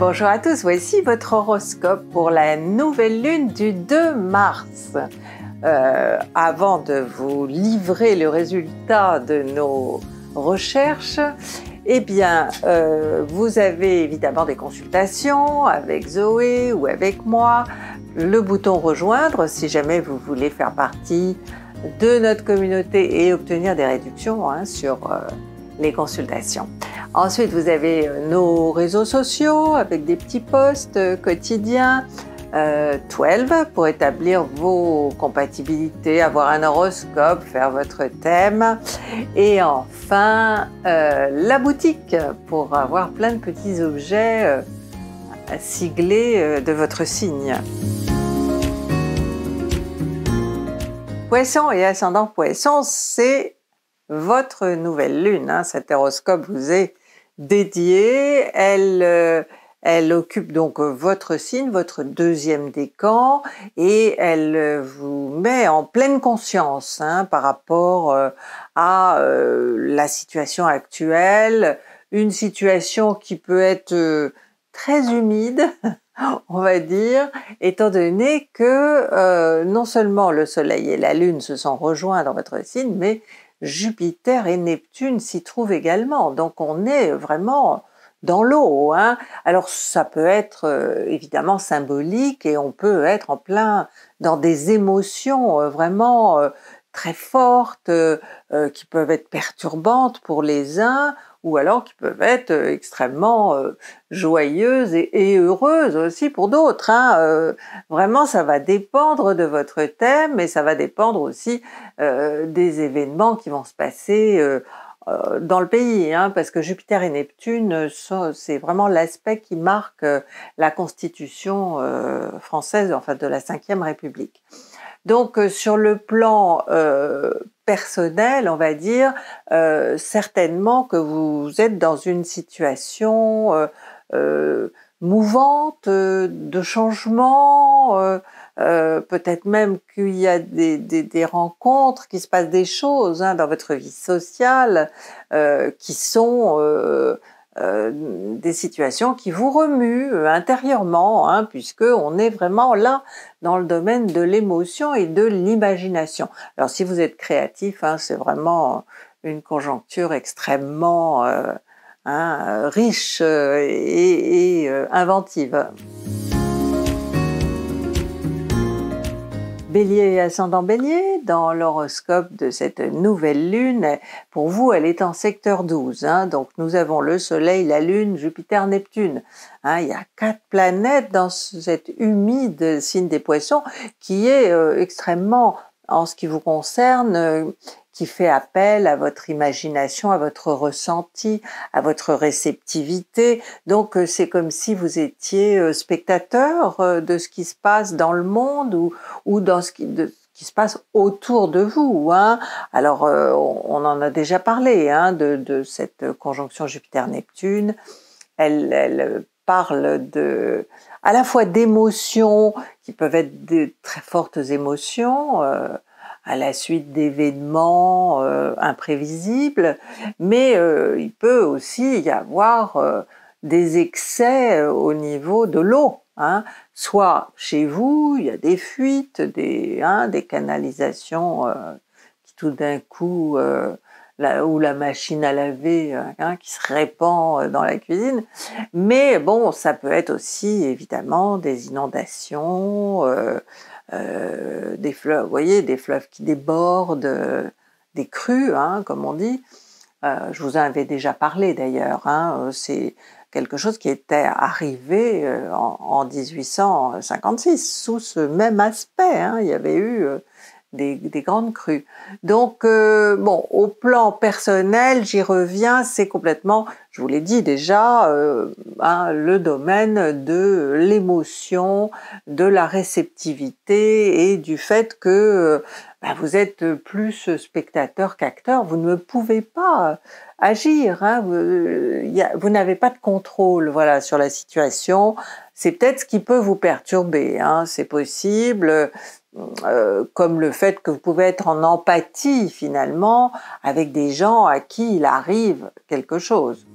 Bonjour à tous, voici votre horoscope pour la nouvelle lune du 2 mars. Euh, avant de vous livrer le résultat de nos recherches, eh bien, euh, vous avez évidemment des consultations avec Zoé ou avec moi, le bouton rejoindre si jamais vous voulez faire partie de notre communauté et obtenir des réductions hein, sur euh, les consultations. Ensuite, vous avez euh, nos réseaux sociaux avec des petits posts euh, quotidiens. 12 euh, pour établir vos compatibilités, avoir un horoscope, faire votre thème. Et enfin, la boutique pour avoir plein de petits objets euh, siglés de votre signe. Poisson et ascendant poisson, c'est votre nouvelle lune. Hein. Cet horoscope vous est dédiée. Elle, euh, elle occupe donc euh, votre signe, votre deuxième décan, et elle euh, vous met en pleine conscience hein, par rapport à la situation actuelle, une situation qui peut être très humide, on va dire, étant donné que non seulement le Soleil et la Lune se sont rejoints dans votre signe, mais Jupiter et Neptune s'y trouvent également. Donc on est vraiment dans l'eau. Hein. Alors ça peut être euh, évidemment symbolique et on peut être en plein dans des émotions euh, vraiment euh, très fortes qui peuvent être perturbantes pour les uns ou alors qui peuvent être euh, extrêmement euh, joyeuses et, heureuses aussi pour d'autres. Hein. Euh, vraiment, ça va dépendre de votre thème, mais ça va dépendre aussi des événements qui vont se passer dans le pays, hein, parce que Jupiter et Neptune, c'est vraiment l'aspect qui marque la constitution française, enfin de la Ve République. Donc, sur le plan personnel, on va dire, euh, certainement que vous êtes dans une situation euh, euh, mouvante, de changement, peut-être même qu'il y a des, rencontres, qu'il se passe des choses hein, dans votre vie sociale qui sont euh, des situations qui vous remuent euh, intérieurement, hein, puisque on est vraiment là dans le domaine de l'émotion et de l'imagination. Alors si vous êtes créatif, hein, c'est vraiment une conjoncture extrêmement euh, hein, riche et, inventive. Bélier et ascendant Bélier, dans l'horoscope de cette nouvelle lune, pour vous, elle est en secteur 12. Hein. donc nous avons le Soleil, la Lune, Jupiter, Neptune. Hein. il y a quatre planètes dans cette humide signe des Poissons qui est euh, extrêmement, en ce qui vous concerne, euh, qui fait appel à votre imagination, à votre ressenti, à votre réceptivité. Donc euh, c'est comme si vous étiez euh, spectateur euh, de ce qui se passe dans le monde ou, ou dans ce qui, se passe autour de vous. Hein. Alors, on en a déjà parlé hein, de, cette conjonction Jupiter-Neptune. Elle, elle, parle de, à la fois d'émotions qui peuvent être des très fortes émotions, à la suite d'événements euh, imprévisibles, mais euh, il peut aussi y avoir euh, des excès au niveau de l'eau. Hein. Soit chez vous, il y a des fuites, des, hein, canalisations qui tout d'un coup, où ou la machine à laver hein, qui se répand dans la cuisine. Mais bon, ça peut être aussi évidemment des inondations euh, des fleuves, vous voyez, des fleuves qui débordent, euh, des crues, hein, comme on dit. Euh, je vous en avais déjà parlé d'ailleurs. Hein, c'est quelque chose qui était arrivé en, 1856 sous ce même aspect. Hein. il y avait eu des, grandes crues. Donc, euh, bon, au plan personnel, j'y reviens, c'est complètement, je vous l'ai dit déjà, euh, hein, le domaine de l'émotion, de la réceptivité et du fait que euh, bah, vous êtes plus spectateur qu'acteur, vous ne pouvez pas agir, hein. vous, n'avez pas de contrôle voilà, sur la situation, c'est peut-être ce qui peut vous perturber, hein. c'est possible, euh, comme le fait que vous pouvez être en empathie finalement avec des gens à qui il arrive quelque chose.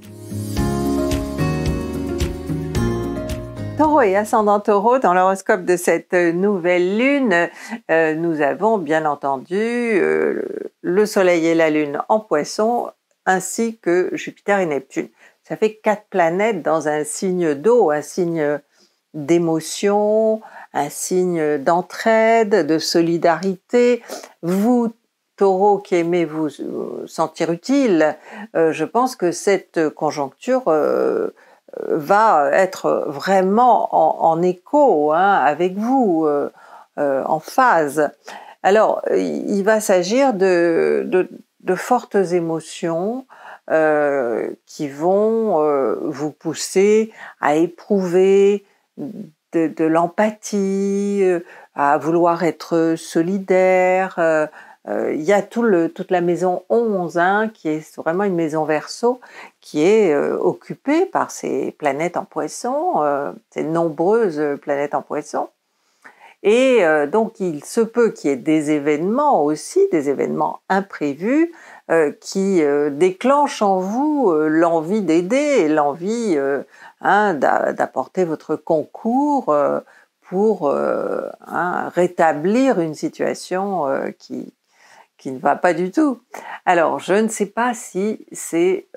Taureau et ascendant taureau, dans l'horoscope de cette nouvelle lune, euh, nous avons bien entendu euh, le soleil et la lune en poisson, ainsi que Jupiter et Neptune. Ça fait quatre planètes dans un signe d'eau, un signe d'émotion, un signe d'entraide, de solidarité. Vous, taureau qui aimez vous euh, sentir utile, euh, je pense que cette conjoncture euh, va être vraiment en, écho hein, avec vous, en phase. Alors, il va s'agir de, de, fortes émotions qui vont vous pousser à éprouver de, l'empathie, euh, à vouloir être euh, solidaire. Euh, il y a toute la maison 11, hein, qui est vraiment une maison verso, qui est occupée par ces planètes en poisson, ces nombreuses planètes en poisson. Et donc il se peut qu'il y ait des événements aussi, des événements imprévus, euh, qui euh, déclenche en vous euh, l'envie d'aider l'envie hein, d'apporter votre concours pour hein, rétablir une situation qui, ne va pas du tout. Alors, je ne sais pas si c'est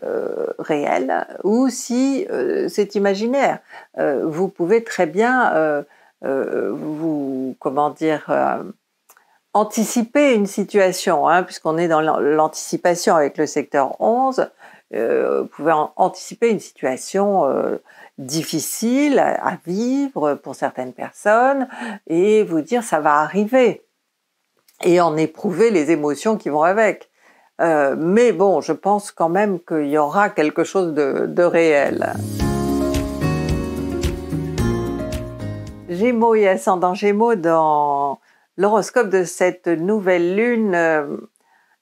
réel ou si c'est imaginaire. vous pouvez très bien vous, comment dire, anticiper une situation, hein, puisqu'on est dans l'anticipation avec le secteur 11, vous pouvez anticiper une situation euh, difficile à vivre pour certaines personnes et vous dire ça va arriver et en éprouver les émotions qui vont avec. Euh, mais bon, je pense quand même qu'il y aura quelque chose de, de réel. Gémeaux et ascendant Gémeaux dans l'horoscope de cette nouvelle lune euh,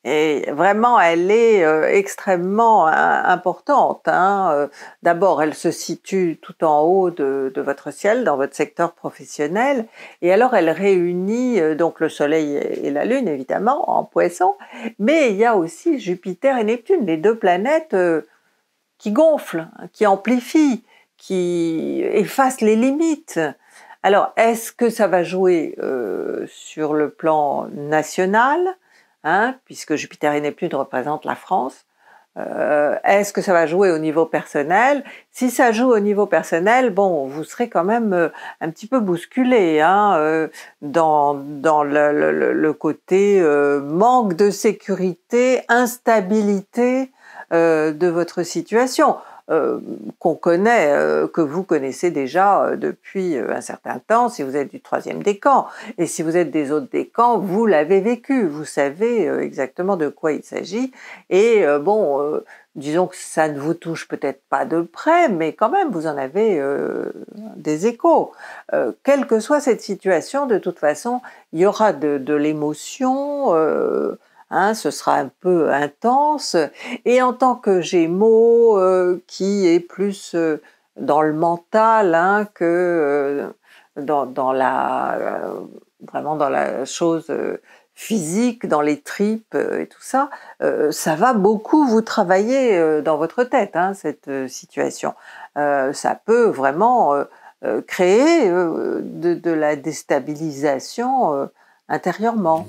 est vraiment, elle est euh, extrêmement euh, importante. Hein. D'abord, elle se situe tout en haut de, votre ciel, dans votre secteur professionnel, et alors elle réunit donc le Soleil et la Lune, évidemment, en poisson, mais il y a aussi Jupiter et Neptune, les deux planètes qui gonflent, qui amplifient, qui effacent les limites. Alors, est-ce que ça va jouer euh, sur le plan national, hein, puisque Jupiter et Neptune représentent la France euh, Est-ce que ça va jouer au niveau personnel Si ça joue au niveau personnel, bon, vous serez quand même euh, un petit peu bousculé hein, dans, le côté manque de sécurité, instabilité de votre situation. Euh, qu'on connaît, euh, que vous connaissez déjà euh, depuis un certain temps, si vous êtes du troisième décan. Et si vous êtes des autres décans, vous l'avez vécu, vous savez exactement de quoi il s'agit. Et bon, disons que ça ne vous touche peut-être pas de près, mais quand même, vous en avez des échos. quelle que soit cette situation, de toute façon, il y aura de, l'émotion. Hein, ce sera un peu intense. Et en tant que Gémeaux, euh, qui est plus euh, dans le mental hein, que euh, dans, la vraiment dans la chose physique, dans les tripes et tout ça, ça va beaucoup vous travailler dans votre tête hein, cette situation. ça peut vraiment créer de, la déstabilisation intérieurement.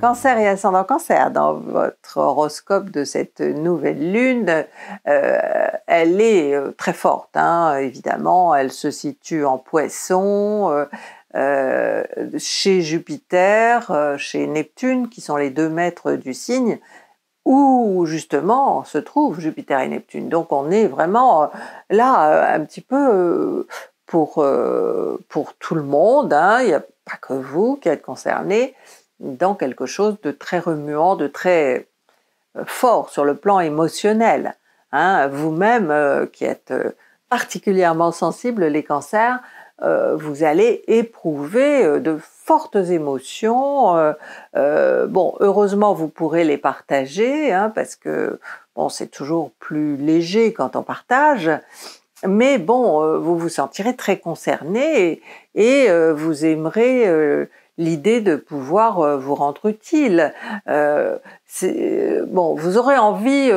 Cancer et ascendant cancer, dans votre horoscope de cette nouvelle lune, euh, elle est euh, très forte, hein. évidemment, elle se situe en poisson. Euh, chez Jupiter, chez Neptune, qui sont les deux maîtres du signe, où justement se trouvent Jupiter et Neptune. Donc on est vraiment là un petit peu pour, tout le monde, hein. il n'y a pas que vous qui êtes concernés, dans quelque chose de très remuant, de très euh, fort sur le plan émotionnel. Hein, Vous-même euh, qui êtes euh, particulièrement sensible, les cancers, vous allez éprouver de fortes émotions. bon, heureusement, vous pourrez les partager hein, parce que bon, c'est toujours plus léger quand on partage. Mais bon, vous vous sentirez très concerné et vous aimerez l'idée de pouvoir euh, vous rendre utile. Euh, euh, bon, vous aurez envie,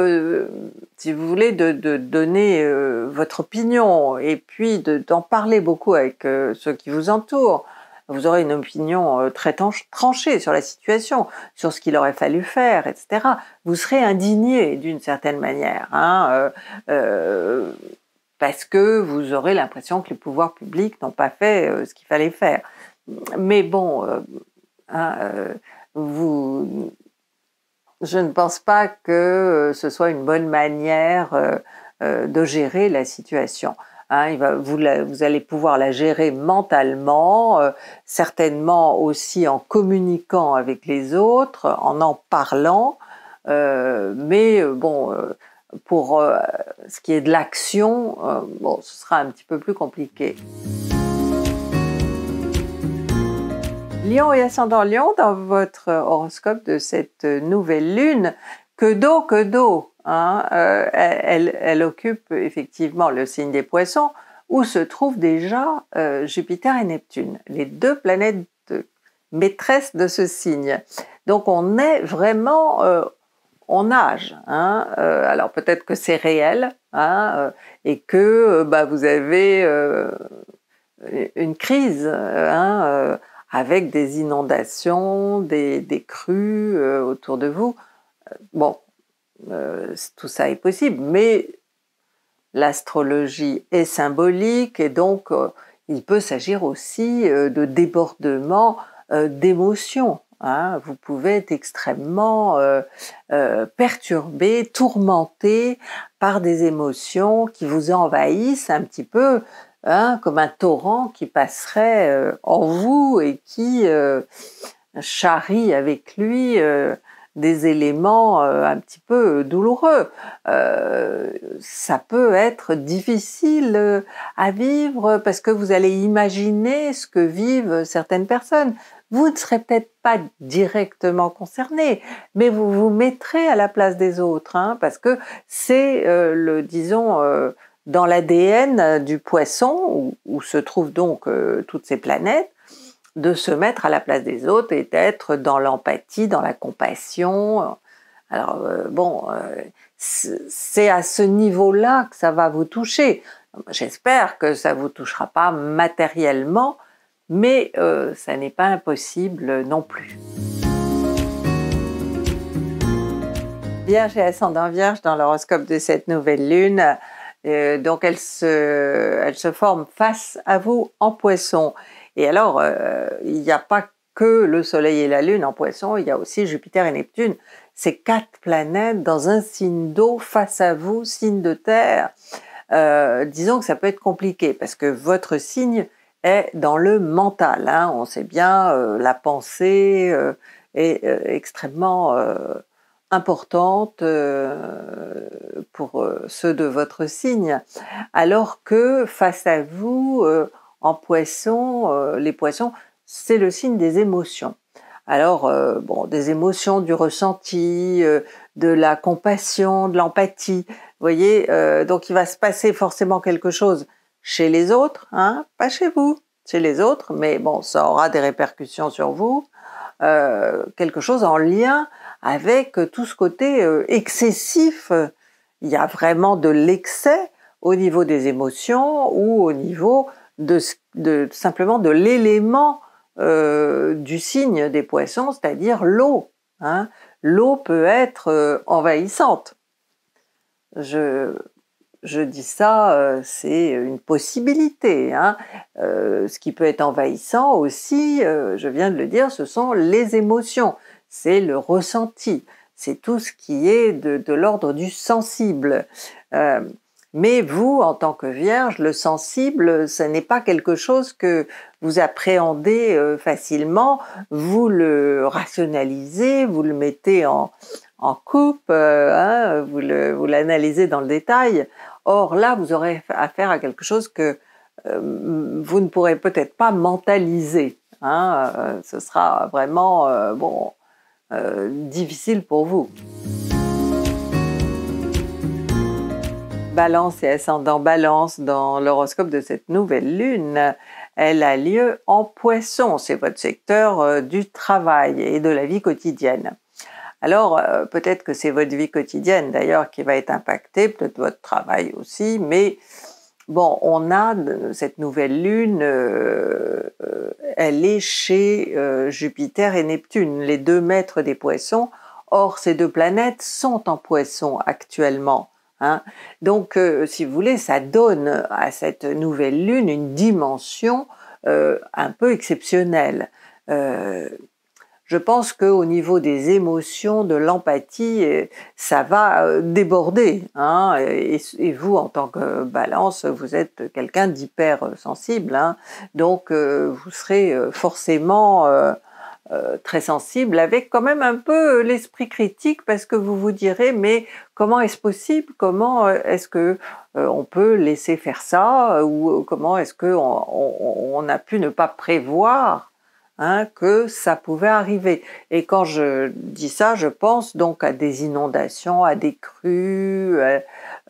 si vous voulez, de, donner votre opinion et puis d'en parler beaucoup avec ceux qui vous entourent. Vous aurez une opinion très tranchée sur la situation, sur ce qu'il aurait fallu faire, etc. Vous serez indigné d'une certaine manière. Hein, parce que vous aurez l'impression que les pouvoirs publics n'ont pas fait ce qu'il fallait faire mais bon, euh, hein, euh, je ne pense pas que euh, ce soit une bonne manière de gérer la situation. Hein, vous, allez pouvoir la gérer mentalement, certainement aussi en communiquant avec les autres, en en parlant, mais bon, pour ce qui est de l'action, bon, ce sera un petit peu plus compliqué. Lion et ascendant Lion dans votre horoscope de cette nouvelle lune. Que d'eau, que d'eau hein, euh, elle, elle, occupe effectivement le signe des poissons où se trouvent déjà euh, Jupiter et Neptune, les deux planètes maîtresses de ce signe. Donc on est vraiment euh, en on nage. Hein, alors peut-être que c'est réel hein, et que bah, vous avez une crise hein, avec des inondations, des, crues euh, autour de vous. Euh, bon, euh, tout ça est possible, mais l'astrologie est symbolique et donc il peut s'agir aussi de débordements d'émotions. Hein, vous pouvez être extrêmement euh, euh, perturbé, tourmenté par des émotions qui vous envahissent un petit peu, hein, comme un torrent qui passerait euh, en vous et qui charrie avec lui des éléments un petit peu douloureux. ça peut être difficile à vivre parce que vous allez imaginer ce que vivent certaines personnes. Vous ne serez peut-être pas directement concerné, mais vous vous mettrez à la place des autres, hein, parce que c'est euh, le, disons, euh, dans l'ADN du poisson, où, se trouvent donc euh, toutes ces planètes, de se mettre à la place des autres et d'être dans l'empathie, dans la compassion. Alors, bon, c'est à ce niveau-là que ça va vous toucher. J'espère que ça vous touchera pas matériellement, mais euh, ça n'est pas impossible non plus. Vierge et ascendant Vierge dans l'horoscope de cette nouvelle lune, euh, donc elle se, forme face à vous en poisson. Et alors, euh, il n'y a pas que le Soleil et la Lune en poisson, il y a aussi Jupiter et Neptune. Ces quatre planètes dans un signe d'eau face à vous, signe de terre. disons que ça peut être compliqué parce que votre signe est dans le mental. Hein. On sait bien, euh, la pensée euh, est euh, extrêmement importante pour ceux de votre signe. Alors que face à vous, en poisson, les poissons, c'est le signe des émotions. Alors, bon, des émotions, du ressenti, de la compassion, de l'empathie. Vous voyez, donc il va se passer forcément quelque chose chez les autres, hein, pas chez vous, chez les autres, mais bon, ça aura des répercussions sur vous, euh, quelque chose en lien avec tout ce côté euh, excessif. Il y a vraiment de l'excès au niveau des émotions ou au niveau de, simplement de l'élément euh, du signe des poissons, c'est-à-dire l'eau. Hein. L'eau peut être envahissante. Je je dis ça, euh, c'est une possibilité. Hein. Euh, ce qui peut être envahissant aussi, euh, je viens de le dire, ce sont les émotions, c'est le ressenti, c'est tout ce qui est de, l'ordre du sensible. mais vous, en tant que vierge, le sensible, ce n'est pas quelque chose que vous appréhendez facilement, vous le rationalisez, vous le mettez en, coupe, hein, vous l'analysez dans le détail. Or là, vous aurez affaire à quelque chose que euh, vous ne pourrez peut-être pas mentaliser. Hein, euh, ce sera vraiment euh, difficile pour vous. Balance et ascendant Balance dans l'horoscope de cette nouvelle lune, elle a lieu en poisson, c'est votre secteur du travail et de la vie quotidienne alors euh, peut-être que c'est votre vie quotidienne d'ailleurs qui va être impactée, peut-être votre travail aussi, mais bon, on a cette nouvelle lune, euh, euh, elle est chez Jupiter et Neptune, les deux maîtres des poissons. Or, ces deux planètes sont en poissons actuellement. Hein. Donc, si vous voulez, ça donne à cette nouvelle lune une dimension un peu exceptionnelle je pense qu'au niveau des émotions, de l'empathie, euh, ça va euh, déborder. Hein. et, vous, en tant que balance, vous êtes quelqu'un d'hyper sensible. Hein. donc, euh, vous serez forcément très sensible avec quand même un peu l'esprit critique parce que vous vous direz mais comment est-ce possible comment est-ce que on peut laisser faire ça ou comment est-ce que on, a pu ne pas prévoir Hein, que ça pouvait arriver. Et quand je dis ça, je pense donc à des inondations, à des crues. Euh,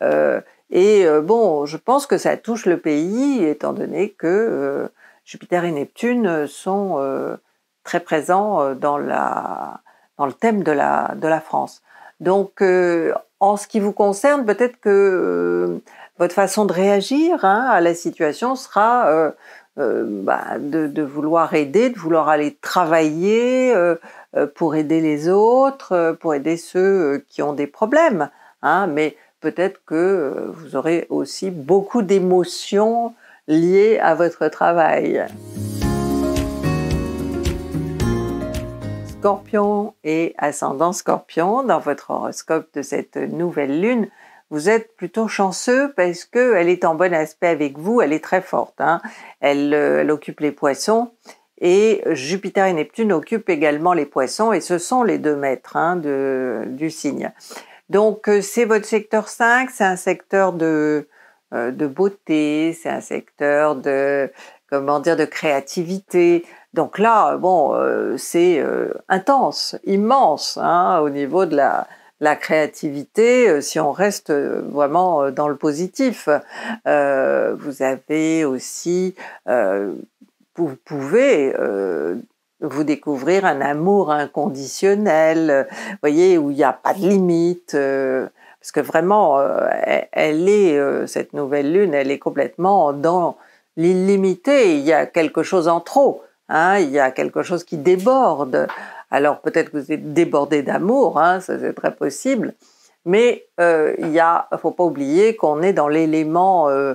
euh, et euh, bon, je pense que ça touche le pays, étant donné que Jupiter et Neptune sont très présents dans, le thème de la, France. Donc, en ce qui vous concerne, peut-être que votre façon de réagir hein, à la situation sera euh, bah, de, vouloir aider, de vouloir aller travailler euh, euh, pour aider les autres, pour aider ceux qui ont des problèmes. Hein. mais peut-être que vous aurez aussi beaucoup d'émotions liées à votre travail. Scorpion et ascendant Scorpion, dans votre horoscope de cette nouvelle lune, vous êtes plutôt chanceux parce qu'elle est en bon aspect avec vous, elle est très forte. Hein. Euh, elle, occupe les poissons et Jupiter et Neptune occupent également les poissons et ce sont les deux maîtres hein, du signe. Donc euh, c'est votre secteur 5, c'est un secteur euh, de, beauté, c'est un secteur de comment dire de créativité. Donc là, bon, c'est intense, immense hein, au niveau de la la créativité, euh, si on reste euh, vraiment euh, dans le positif. vous avez aussi, vous pouvez vous découvrir un amour inconditionnel, vous voyez, où il n'y a pas de limite. parce que vraiment, e-, elle est, cette nouvelle lune, elle est complètement dans l'illimité. Il y a quelque chose en trop, hein, il y a quelque chose qui déborde. Alors peut-être que vous êtes débordé d'amour, hein, c'est très possible, mais euh, il ne faut pas oublier qu'on est dans l'élément euh,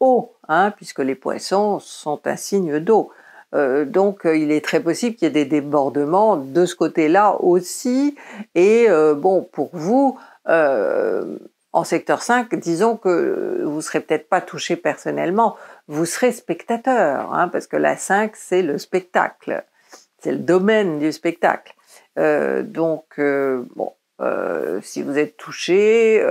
eau, hein, puisque les poissons sont un signe d'eau. Euh, donc il est très possible qu'il y ait des débordements de ce côté-là aussi. Et bon, pour vous, en secteur 5, disons que vous serez peut-être pas touché personnellement, vous serez spectateur, hein, parce que la 5, c'est le spectacle c'est le domaine du spectacle. Euh, donc, euh, bon, euh, si vous êtes touché,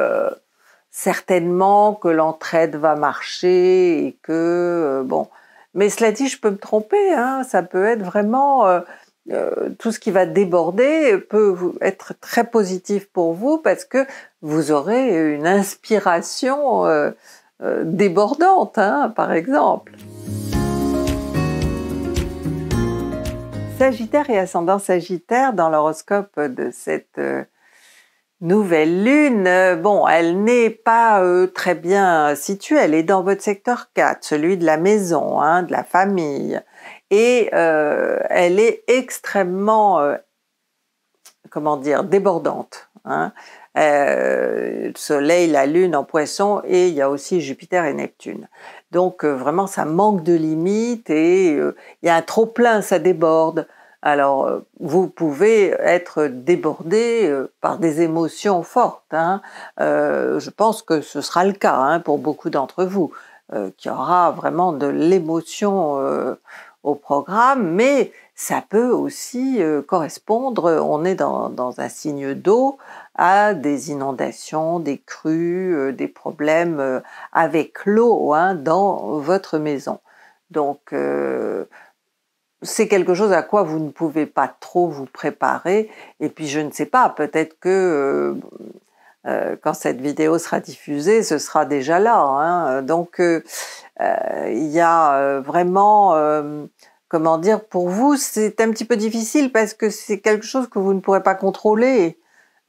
certainement que l'entraide va marcher et que, bon, mais cela dit, je peux me tromper, hein. ça peut être vraiment... tout ce qui va déborder peut être très positif pour vous parce que vous aurez une inspiration débordante, hein, par exemple. Sagittaire et ascendant Sagittaire dans l'horoscope de cette euh, nouvelle lune, bon, elle n'est pas euh, très bien située, elle est dans votre secteur 4, celui de la maison, hein, de la famille, et euh, elle est extrêmement, comment dire, débordante. Hein. Euh, soleil, la Lune en poisson et il y a aussi Jupiter et Neptune. Donc euh, vraiment, ça manque de limites et euh, il y a un trop plein, ça déborde. Alors, vous pouvez être débordé par des émotions fortes. Hein. je pense que ce sera le cas hein, pour beaucoup d'entre vous, qui aura vraiment de l'émotion au programme, mais ça peut aussi euh, correspondre, euh, on est dans, un signe d'eau, à des inondations, des crues, euh, des problèmes avec l'eau hein, dans votre maison. Donc c'est quelque chose à quoi vous ne pouvez pas trop vous préparer. Et puis je ne sais pas, peut-être que quand cette vidéo sera diffusée, ce sera déjà là. Hein. Donc il y a vraiment comment dire, pour vous, c'est un petit peu difficile parce que c'est quelque chose que vous ne pourrez pas contrôler.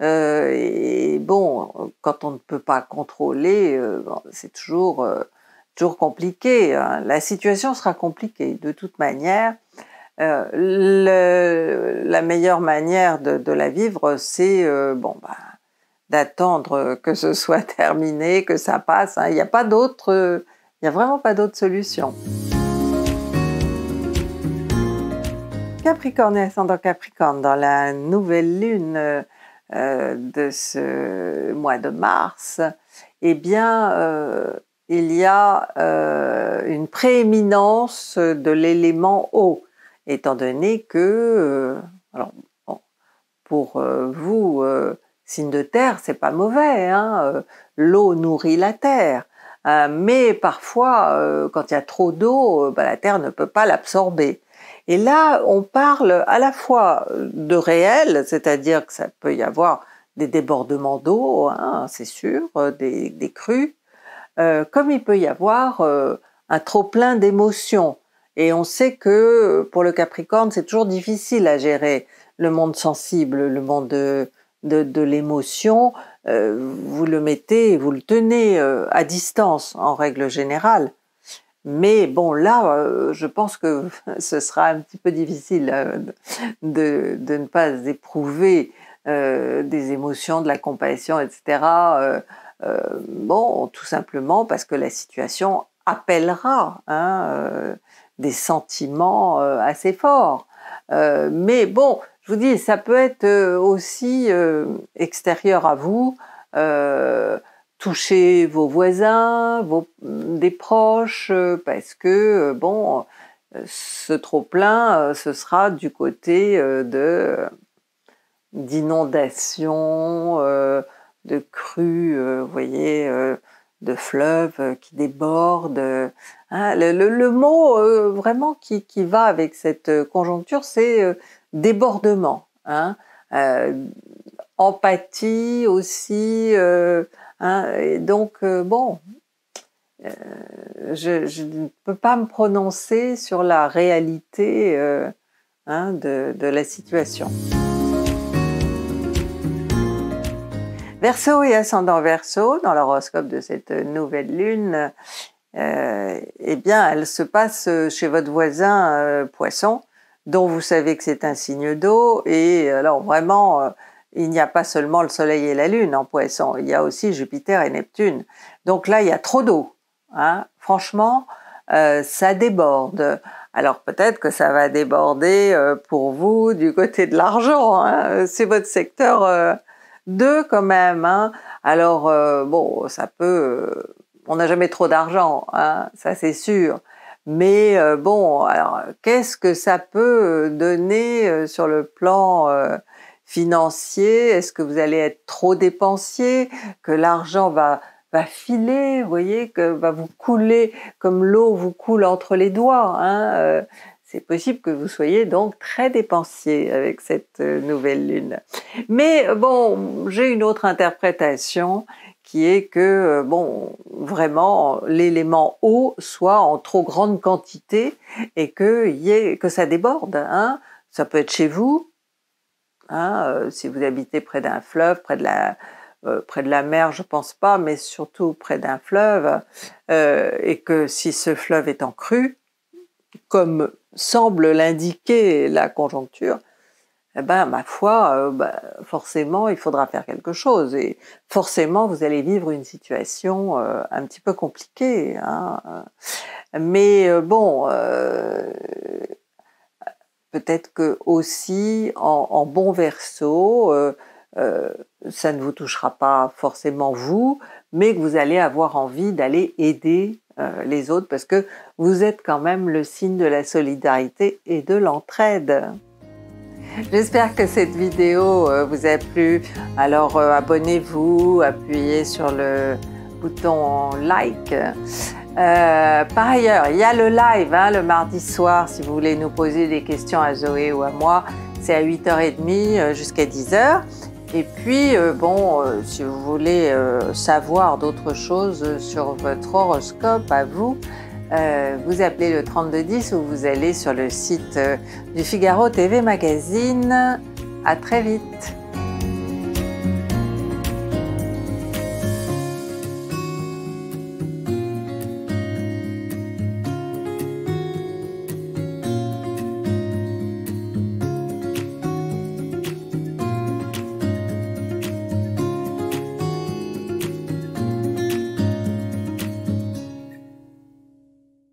Euh, et bon, quand on ne peut pas contrôler, euh, c'est toujours, euh, toujours compliqué. Hein. La situation sera compliquée de toute manière. la meilleure manière de, la vivre, c'est bon, bah, d'attendre que ce soit terminé, que ça passe. Hein. Il n'y a pas d'autre, il n'y a vraiment pas d'autre solution. Capricorne et ascendant Capricorne, dans la nouvelle lune euh, euh, de ce mois de mars, eh bien, euh, il y a une prééminence de l'élément eau, étant donné que, alors, pour vous, signe de terre, c'est pas mauvais, hein, l'eau nourrit la terre, hein, mais parfois, quand il y a trop d'eau, bah, la terre ne peut pas l'absorber. Et là, on parle à la fois euh, de réel, c'est-à-dire que ça peut y avoir des débordements d'eau, hein, c'est sûr, euh, des, crues, euh, comme il peut y avoir un trop-plein d'émotions. Et on sait que pour le Capricorne, c'est toujours difficile à gérer le monde sensible, le monde de, l'émotion. vous le mettez, vous le tenez à distance en règle générale. Mais bon, là, euh, je pense que ce sera un petit peu difficile euh, de, ne pas éprouver euh, des émotions, de la compassion, etc. bon, tout simplement parce que la situation appellera hein, des sentiments assez forts. mais bon, je vous dis, ça peut être aussi extérieur à vous toucher vos voisins, vos, mm, des proches, euh, parce que, euh, bon, euh, ce trop-plein, ce sera du côté de d'inondations, de crues, vous voyez, de fleuves qui débordent. Hein, le, mot vraiment qui, va avec cette conjoncture, c'est débordement. Hein, empathie aussi. Euh, hein, et donc, euh, bon, euh, je, ne peux pas me prononcer sur la réalité hein, de, la situation. Verseau et ascendant Verseau, dans l'horoscope de cette nouvelle lune, eh bien, elle se passe chez votre voisin Poisson, dont vous savez que c'est un signe d'eau, et alors vraiment, il n'y a pas seulement le Soleil et la Lune en poisson, il y a aussi Jupiter et Neptune. Donc là, il y a trop d'eau. Hein. Franchement, euh, ça déborde. Alors peut-être que ça va déborder euh, pour vous du côté de l'argent. Hein. C'est votre secteur 2 euh, quand même. Hein. Alors bon, ça peut... on n'a jamais trop d'argent, ça c'est sûr. Mais bon, alors qu'est-ce que ça peut donner sur le plan financier Est-ce que vous allez être trop dépensier Que l'argent va filer, vous voyez, que va vous couler comme l'eau vous coule entre les doigts. Hein euh, c'est possible que vous soyez donc très dépensier avec cette euh, nouvelle lune. Mais bon, j'ai une autre interprétation qui est que, euh, bon, vraiment, l'élément eau soit en trop grande quantité et que, que ça déborde. Hein ça peut être chez vous, Hein, euh, si vous habitez près d'un fleuve, près de la euh, près de la mer, je pense pas, mais surtout près d'un fleuve, euh, et que si ce fleuve est en crue, comme semble l'indiquer la conjoncture, eh ben, ma foi, ben, forcément, il faudra faire quelque chose, et forcément, vous allez vivre une situation un petit peu compliquée. Hein. Mais bon, Peut-être que aussi en, bon verso, euh, euh, ça ne vous touchera pas forcément vous, mais que vous allez avoir envie d'aller aider euh, les autres parce que vous êtes quand même le signe de la solidarité et de l'entraide. J'espère que cette vidéo vous a plu. Alors abonnez-vous, appuyez sur le bouton like. Euh, par ailleurs, il y a le live hein, le mardi soir si vous voulez nous poser des questions à Zoé ou à moi. C'est à 8h30 euh, jusqu'à 10h. Et puis, euh, bon, si vous voulez savoir d'autres choses sur votre horoscope à vous, vous appelez le 3210 ou vous allez sur le site du Figaro TV Magazine. À très vite